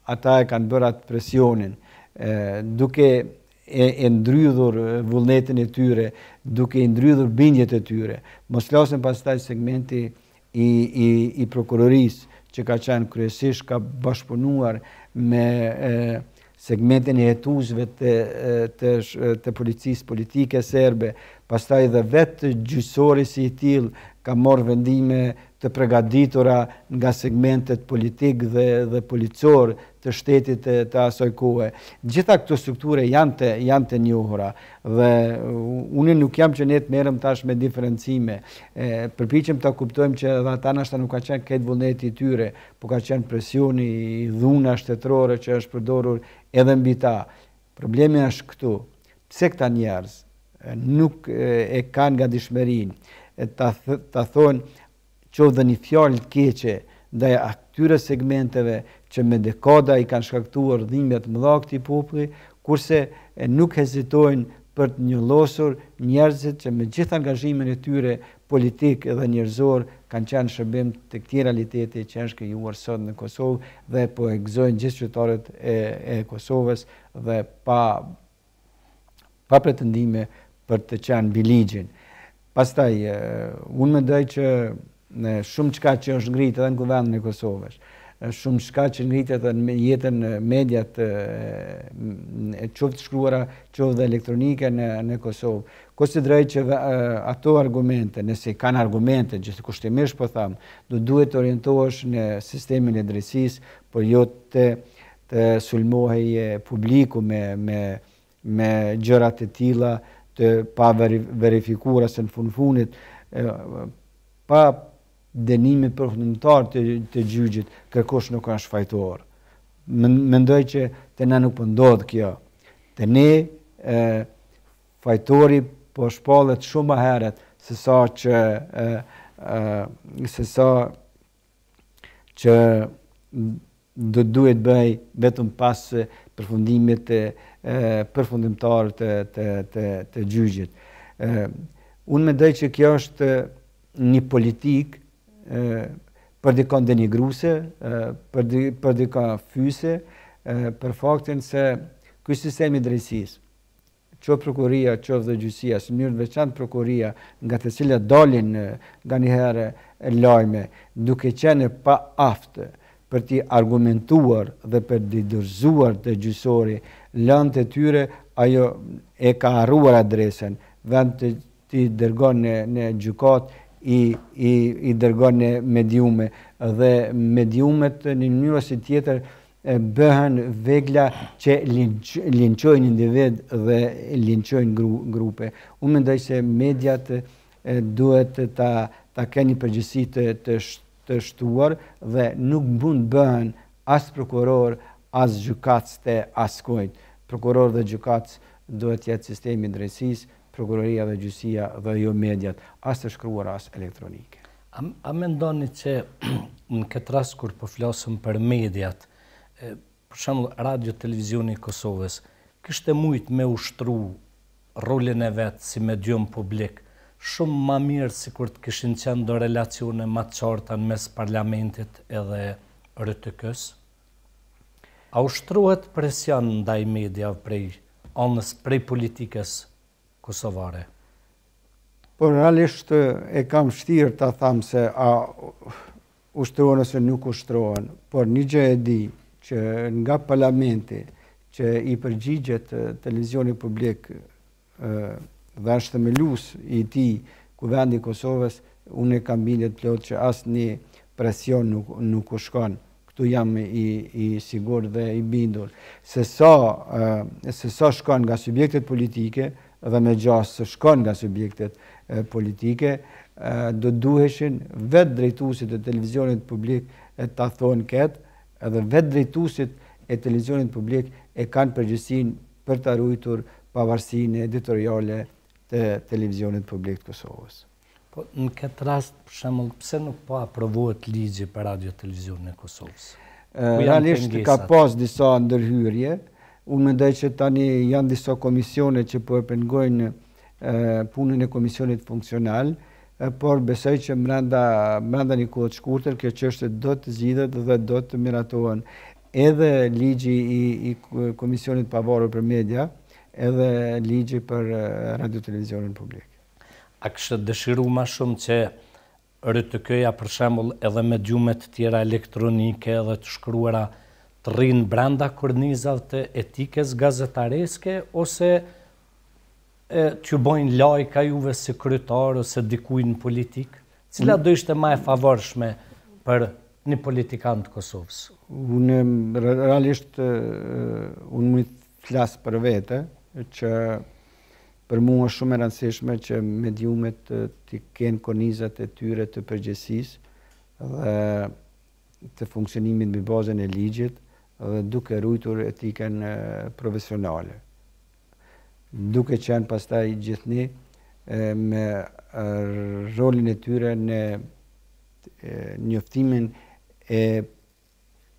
ata e kanë bërë atë presionin, e, duke e, e ndrydhur vullnetin e tyre, duke e ndrydhur bindjet e tyre. Mos lasën pas taj segmenti i, i, i prokurorisë, që ka qenë kryesisht, ka bashkëpunuar me e, segmentin e jetuzve të, të, të policisë politike serbe, pas taj dhe vetë gjysori si i tilë ka morë vendime të pregaditura nga segmentet politikë dhe, dhe policorë të shtetit të, të asojkue. Gjitha këto strukture janë të, janë të njohura dhe unë nuk jam që ne të merëm tash me diferencime. E, përpichem të kuptojmë që dhe ta nështë nuk ka qenë këtë vullneti të tyre, po ka qenë presioni i dhuna shtetërore që është përdorur edhe mbi ta. Problemi është këtu, pse këta njerës nuk e kanë nga dishmerinë, e të thonë që dhe një fjallë të keqe dhe atyre këtyre segmenteve që me dekada i kanë shkaktuar dhimjet më dha këti popri, kurse e nuk hezitojnë për të një losur njerëzit që me gjithë angazhimin e tyre politikë dhe njerëzorë kanë qenë shërbim të këti realiteti që është këju sot në Kosovë dhe po e gëzojnë gjithë qëtarët e Kosovës dhe pa pretendime për të qenë biligjinë. Pastaj, unë me dhej që në shumë qka që është ngritë edhe në guvendën e Kosovës, shumë shka që ngritë edhe në jetën mediat e, e të shkruara, qoftë dhe elektronike në, në Kosovë. Kosidrej të dhe, që ato argumente, nëse kanë argumente, gjithë kushtimisht po thamë, du duhet të orientohesh në sistemin e drejsis, por jo të, të sulmohej publiku me, me, me gjërat e tila, të pa verifikuar se në fund fundit pa dënimi përfundimtar të të gjyqit, kërkosh nuk është fajtor. Mendoj që te na nuk po ndodh kjo. Te ne e, fajtori po shpallet shumë herët se sa që e, e, se sa që do duhet bëj vetëm pas përfundimit të përfundimtarë të, të, të, të gjyqit. Unë me dhej që kjo është një politikë për dikon denigruse, për, di, për dikon fyse, për faktin se kështë sistemi drejsisë, që prokuria, që dhe gjysia, së njërën veçantë prokuria, nga të cilët dalin nga njëherë lojme, duke qene pa aftë, për t'i argumentuar dhe për t'i dërzuar të gjysori, lënë të tyre ajo e ka arruar adresen, vend të t'i dërgon në, në gjukat, i, i, i dërgon në mediume, dhe mediumet në njërë si tjetër, bëhen vegla që linqojnë individ dhe linqojnë gru, grupe. Unë mendoj se mediat duhet të ta, ta keni përgjësit të, të, të shtuar dhe nuk mund bën as prokuror, as gjukac të askojt. Prokuror dhe gjukac duhet jetë sistemi ndresis, prokuroria dhe gjusia dhe jo mediat, as të shkruar as elektronike. A, me ndoni që në këtë ras kur po flasëm për mediat, për shumë radio televizioni Kosovës, kështë e mujtë me ushtru rullin e vetë si medium publik, shumë ma mirë si kur të këshin qenë do relacione ma qorta në mes parlamentit edhe rëtëkës? A ushtruhet presion ndaj media prej onës prej politikës kosovare? Por realisht e kam shtirë të thamë se a ushtruhen ose nuk ushtruhen, por një gjë e di që nga parlamenti që i përgjigjet televizioni publik dhe është të melus i ti kuvendi Kosovës, unë e kam bindet plot që asë një presion nuk u shkon. Këtu jam i sigur dhe i bindur. Se sa shkon nga subjektet politike dhe me gjasë se shkonë nga subjektet politike, do duheshin vetë drejtusit e televizionit publik e të thonë ketë, edhe vetë drejtusit e televizionit publik e kanë përgjësin për të arrujtur pavarësin e editoriale, të televizionit publik të Kosovës. Po, në këtë rast, për shemëll, pëse nuk po aprovohet ligje për radio televizionit Kosovës? Realisht ka pas disa ndërhyrje, unë më ndaj që tani janë disa komisione që po e pengojnë punën e komisionit funksional, por besoj që mranda, një kohët shkurtër, kjo që është do të zhidhet dhe do të miratohen edhe ligji i, i Komisionit Pavarur për Media, edhe ligji për radio televizionin publik. A kështë dëshiru ma shumë që rëtëkëja për shembol edhe me gjumet tjera elektronike edhe të shkruara të rinë branda kërnizat të etikes gazetareske ose të të bojnë lajka juve se kryetarë ose dikujnë politik? Cila do ishte ma e favorshme për një politikan të Kosovës? Unë realisht, unë më të flasë për vete, që për mua është shumë e rëndësishme që mediumet të, të kenë konizat e tyre të përgjësis dhe të funksionimit më bazën e ligjit dhe duke rujtur etiken profesionale. Duke qenë pastaj gjithni me rolin e tyre në njoftimin e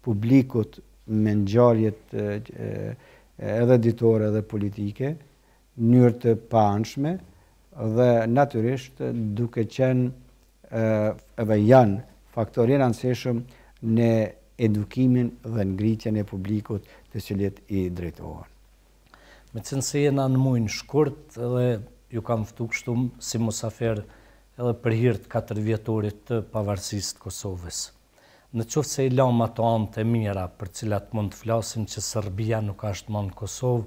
publikut me nxarjet e, e, edhe ditore dhe politike, njërë të panshme dhe natyrisht duke qenë edhe janë faktorin anseshëm në edukimin dhe ngritjen e publikut të cilit i drejtohen. Me se jena në mujnë shkurt edhe ju kam fëtu kështumë si musafer edhe për hirtë 4 vjetorit të pavarësistë Kosovës në qoftë se i lamë ato anë të mira për cilat mund të flasim që Serbia nuk ashtë mund Kosovë,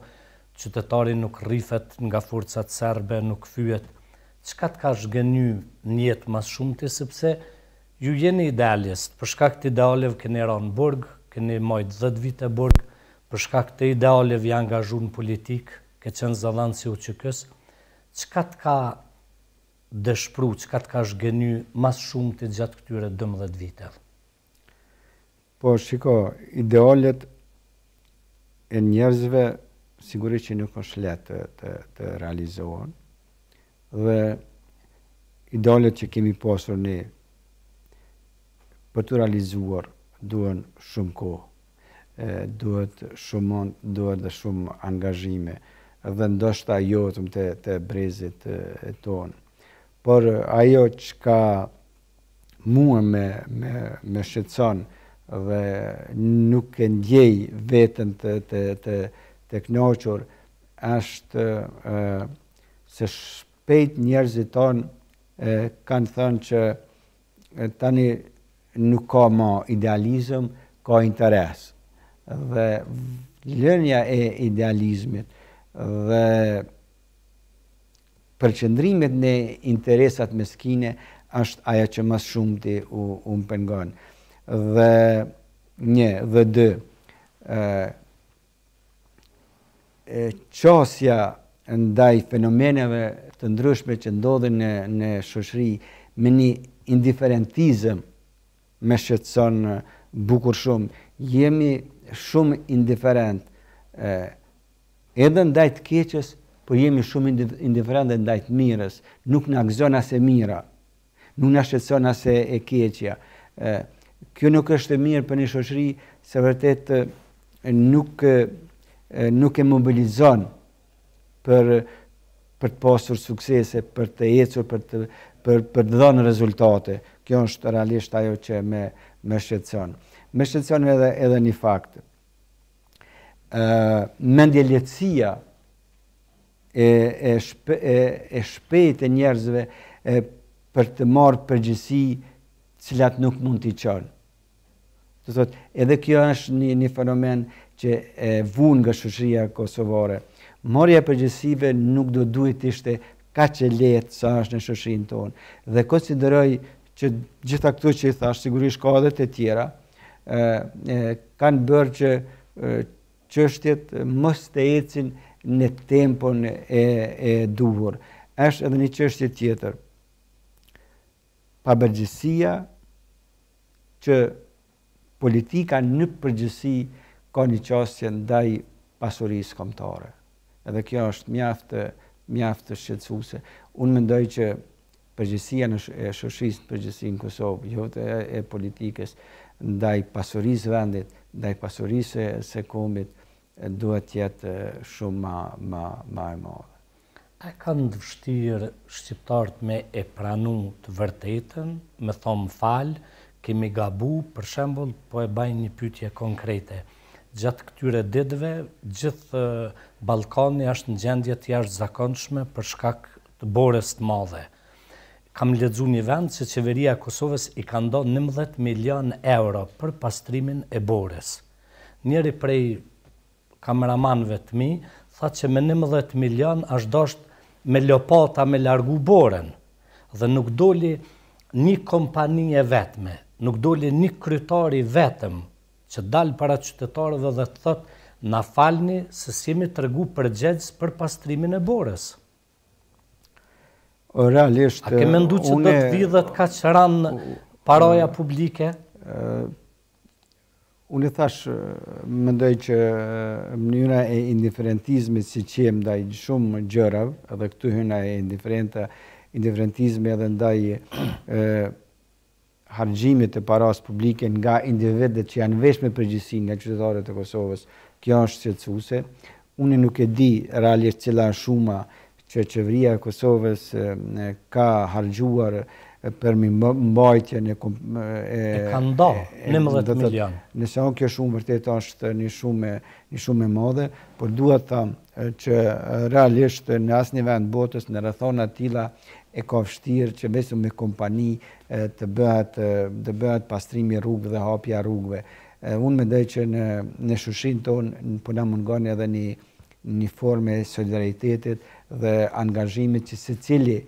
qytetari nuk rifet nga forcat serbe, nuk fyet, qka të ka shgëny njetë mas shumë të sepse ju jeni idealist, përshka këtë idealiv këne ranë burg, këne majtë 10 vite burg, përshka këtë idealiv janë nga zhunë politikë, ke qenë zëllanë si u qëkës, të ka dëshpru, qka të ka shgëny mas shumë të gjatë këtyre 12 viteve? Po, shiko, idealet e njerëzve sigurisht që nuk është letë të, të, të realizohen. Dhe idealet që kemi pasur ne për të realizuar duhen shumë kohë, e, duhet shumë duhet dhe shumë angazhime, dhe ndoshta jotëm të, të brezit e tonë. Por ajo që ka mua me, me, me shqetsonë, dhe nuk e ndjej vetën të, të, të, të knoqër, është e, se shpejt njerëzit ton e, kanë thënë që e, tani nuk ka ma idealizm, ka interes. Dhe lënja e idealizmit dhe përqëndrimit në interesat meskine është aja që mas shumë të umë pëngonë dhe një dhe dë. E, e, qasja ndaj fenomeneve të ndryshme që ndodhin në, në shëshri me një indiferentizëm me shqetson bukur shumë. Jemi shumë indiferent e, edhe ndaj të keqës, por jemi shumë indiferent dhe ndaj të mirës. Nuk në akzon asë e mira, nuk në shqetson asë e keqja. E, kjo nuk është mirë për një shoqëri se vërtet nuk nuk e mobilizon për për të pasur suksese, për të ecur, për të për për të dhënë rezultate. Kjo është realisht ajo që më më shqetëson. Më shqetëson edhe edhe një fakt. ë mendje lehtësia e e e e shpejt e njerëzve e për të marrë përgjësi cilat nuk mund t'i qënë. Të thot, edhe kjo është një, një fenomen që e vun nga shushria Kosovare. Morja përgjësive nuk do duhet të ishte ka që letë sa është në shushrinë tonë. Dhe konsideroj që gjitha këtu që i thash, sigurisht ka dhe të tjera, e, e, kanë bërë që e, qështjet mës të ecin në tempon e, e duhur. Eshtë edhe një qështje tjetër. Pabërgjësia që politika në përgjësi ka një qasje ndaj pasurisë komtare. Edhe kjo është mjaftë, mjaftë shqetsuse. Unë mendoj që përgjësia në shëshisë në përgjësi në Kosovë, jo të e politikës ndaj pasurisë vendit, ndaj pasurisë se kombit, duhet jetë shumë ma e marë. A kanë të vështirë shqiptartë me e pranu të vërtetën, me thomë falë, kemi gabu, për shembol, po e bajnë një pytje konkrete. Gjatë këtyre didve, gjithë Balkani është në gjendje të jashtë zakonshme për shkak të borës të madhe. Kam ledzu një vend që qeveria Kosovës i ka ndo 11 milion euro për pastrimin e borës. Njeri prej kameramanve të mi, tha që me 11 milion ashtë dosht me lopata me largu borën dhe nuk doli një kompani e vetme, nuk doli një krytari vetëm që dalë para qytetarëve dhe të thotë, na falni se si jemi të rgu përgjegjës për pastrimin e borës. A ke me ndu që do të vidhët ka që ranë paroja publike? Unë i thash, më ndoj që mënyra e indifferentizme, si që jem daj shumë gjërav, edhe këtu hyna e indiferentizmi edhe ndaj hargjimit e paras publike nga individet që janë vesh me përgjësin nga qytetarët e Kosovës, kjo është qëtësuse. Unë nuk e di realisht cila në shuma që qëvria e Kosovës ka hargjuar për më mbajtje në... E ka nda, në mëzët milion. Nëse onë kjo shumë vërtet është një shumë një shumë e modhe, por duhet tham që realisht në asë një vend botës në rëthona tila e ka fështirë që besu me kompani të bëhet, të bëhet pastrimi rrugëve dhe hapja rrugëve. Unë me dhej që në, në shushin tonë përna mungani edhe një, një forme solidaritetit dhe angazhimit që se cili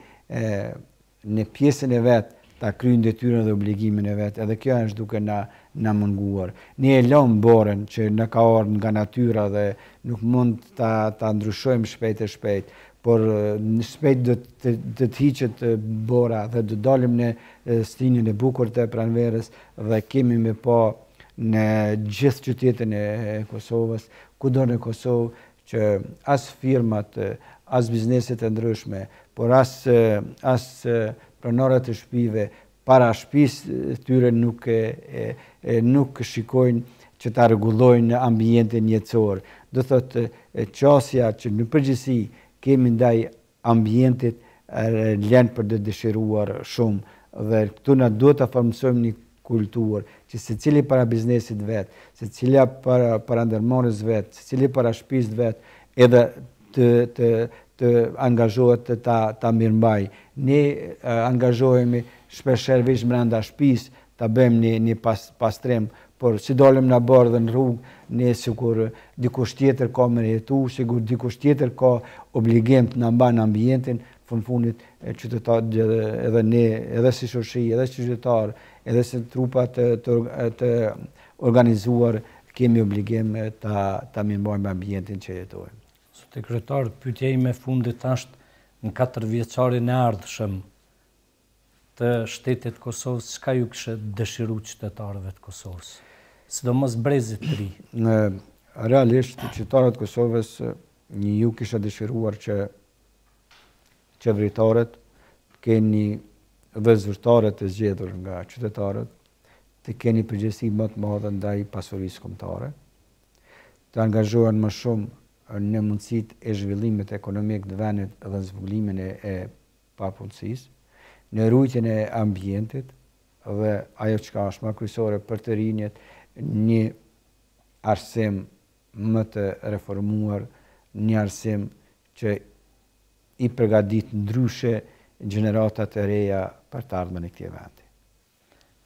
në pjesën e vetë ta kryin dhe tyrën dhe obligimin e vetë. Edhe kjo është duke na, na munguar. Një e lomë borën që në ka orën nga natyra dhe nuk mund ta, ta ndryshojmë shpejt e shpejt por në shpejt dhe të hiqet bora dhe dhe dalim në stinin e bukur të pranverës dhe kemi me po në gjithë qytetin e Kosovës, ku do në Kosovë, që as firmat, as bizneset e ndryshme, por as pranorat e shpive, para shpis tyre nuk shikojnë që ta regullojnë ambijente njëtësorë. Do thotë qasja që në përgjësi kemi ndaj ambientit er, er, lënë për dhe dëshiruar shumë dhe këtu na duhet të formësojmë një kultur që se cili para biznesit vetë, se cilja para ndërmonës vetë, se cili para shpisë vetë edhe të të të angazhohet të ta ta mirëmbaj. Ne angazhohemi shpeshherë vetëm brenda shpisë ta bëjmë një një pastrim, por si dolem në bërë dhe në rrugë, ne si kur dikush tjetër ka më rejetu, si kur dikush tjetër ka obligim të nëmba në ambientin, fën funit e qytetarë edhe ne, edhe si shoshi, edhe si qytetar, edhe si trupat të, organizuar, kemi obligim të, të mimbojmë ambientin që jetojmë. Sotë e kretarë, pytje i me fundit ashtë në katër vjeqarin e ardhëshëm, të shtetit Kosovës, shka ju kështë dëshiru qytetarëve të Kosovës? Së do mos brezit të ri? Në realisht, qytetarët Kosovës një ju kështë dëshiruar që qeveritarët të keni vëzërtarët të zgjedhur nga qytetarët, të keni përgjësi më të madhe ndaj pasurisë komtare, të angazhojnë më shumë në mundësit e zhvillimit ekonomik dhe venit dhe në zvullimin e papunësisë, në rrujtjën e ambientit dhe ajo që ka është ma kryesore për të rinjet një arsim më të reformuar, një arsim që i përgadit ndryshe generatat e reja për të ardhme në këtje vendi.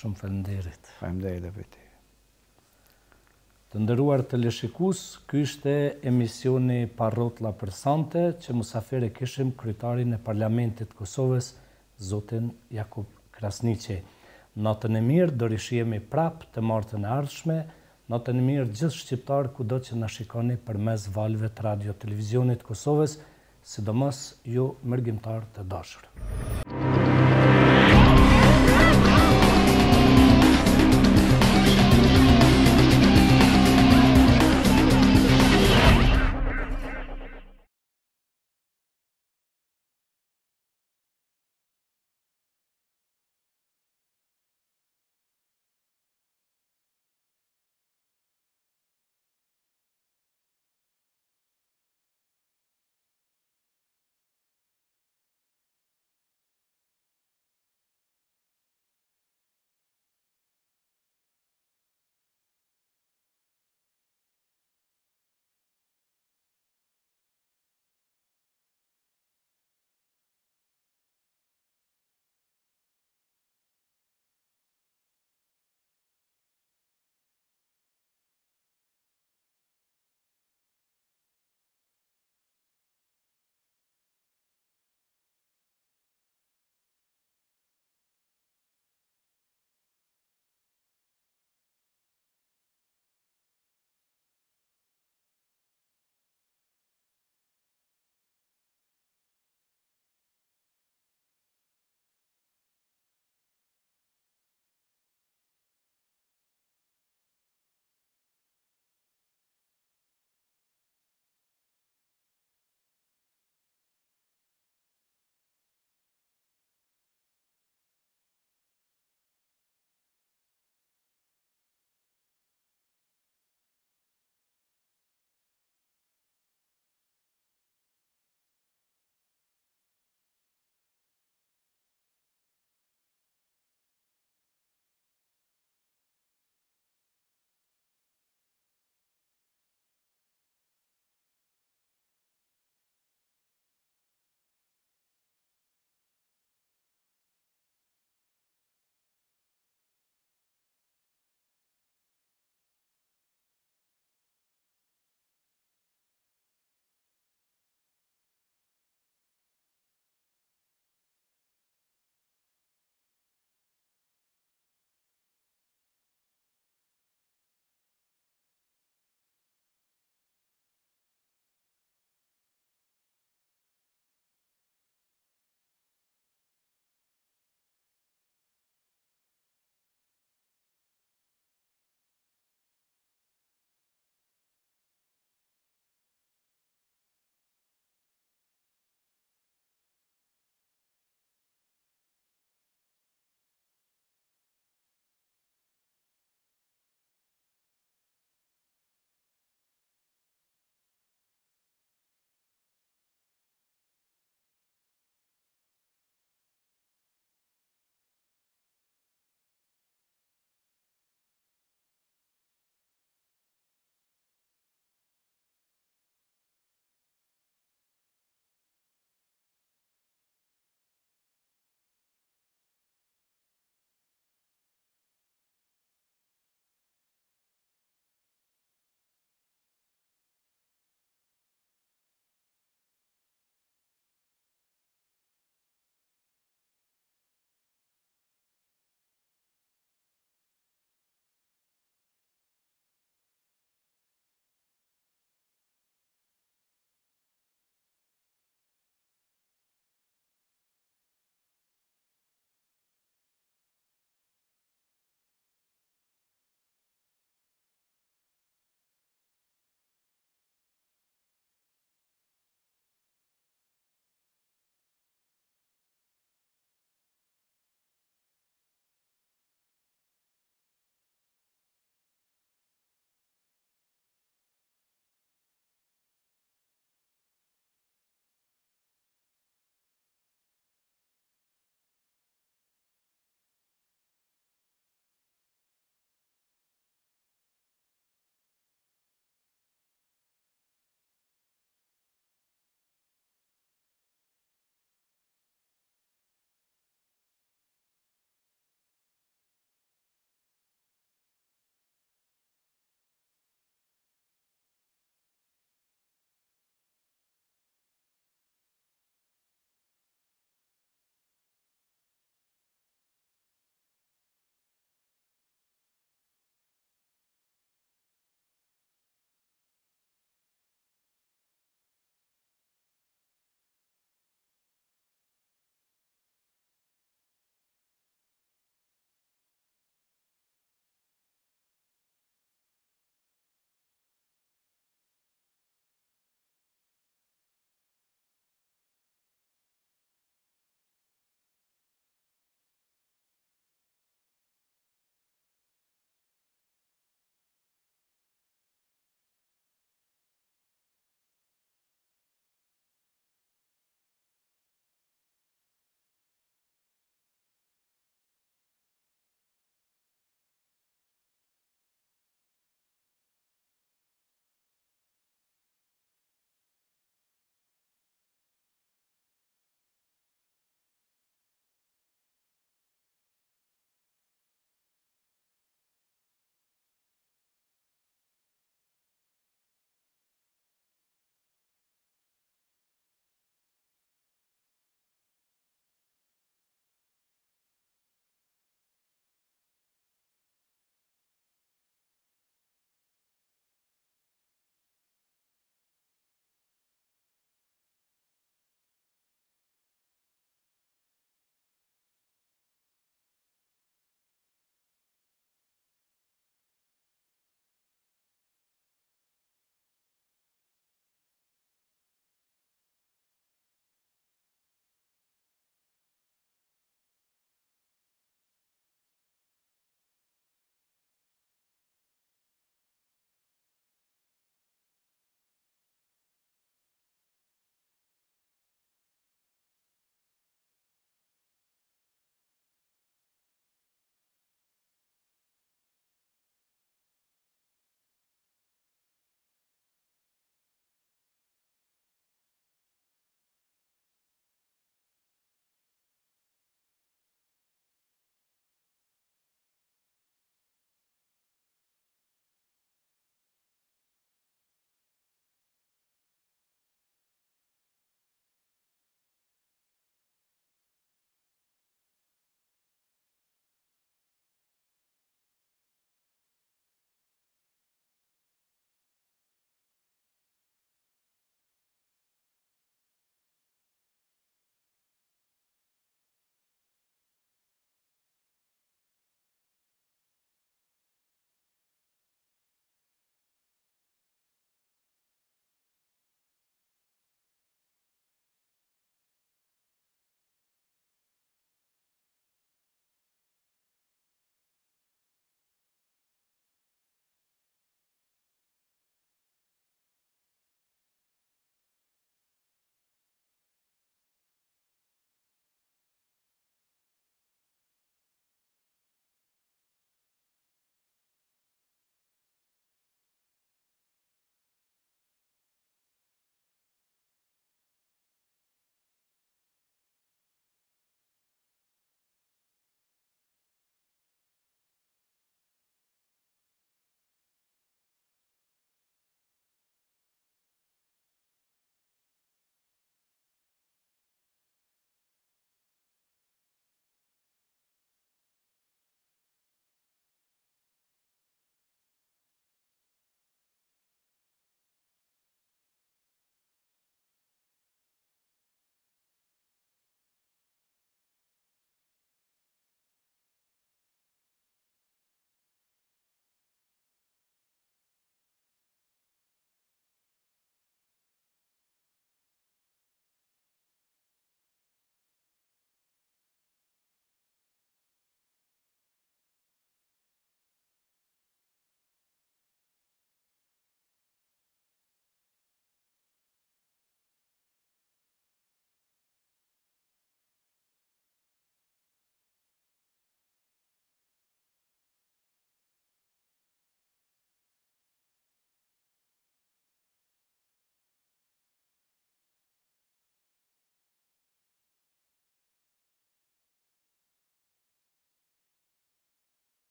Shumë fëndirit. Fëndirit dhe vëti. Të ndëruar të leshikus, ky ishte emisioni Parrotla për Sante, që musafire kishim kryetarin e Parlamentit Kosovës, Zotin Jakub Krasnici Natën e mirë do i prapë të martën e ardhshme Natën e mirë gjithë shqiptarë Ku do që në shikoni për mes valve të radio televizionit Kosovës Si do mësë ju mërgjimtar të dashur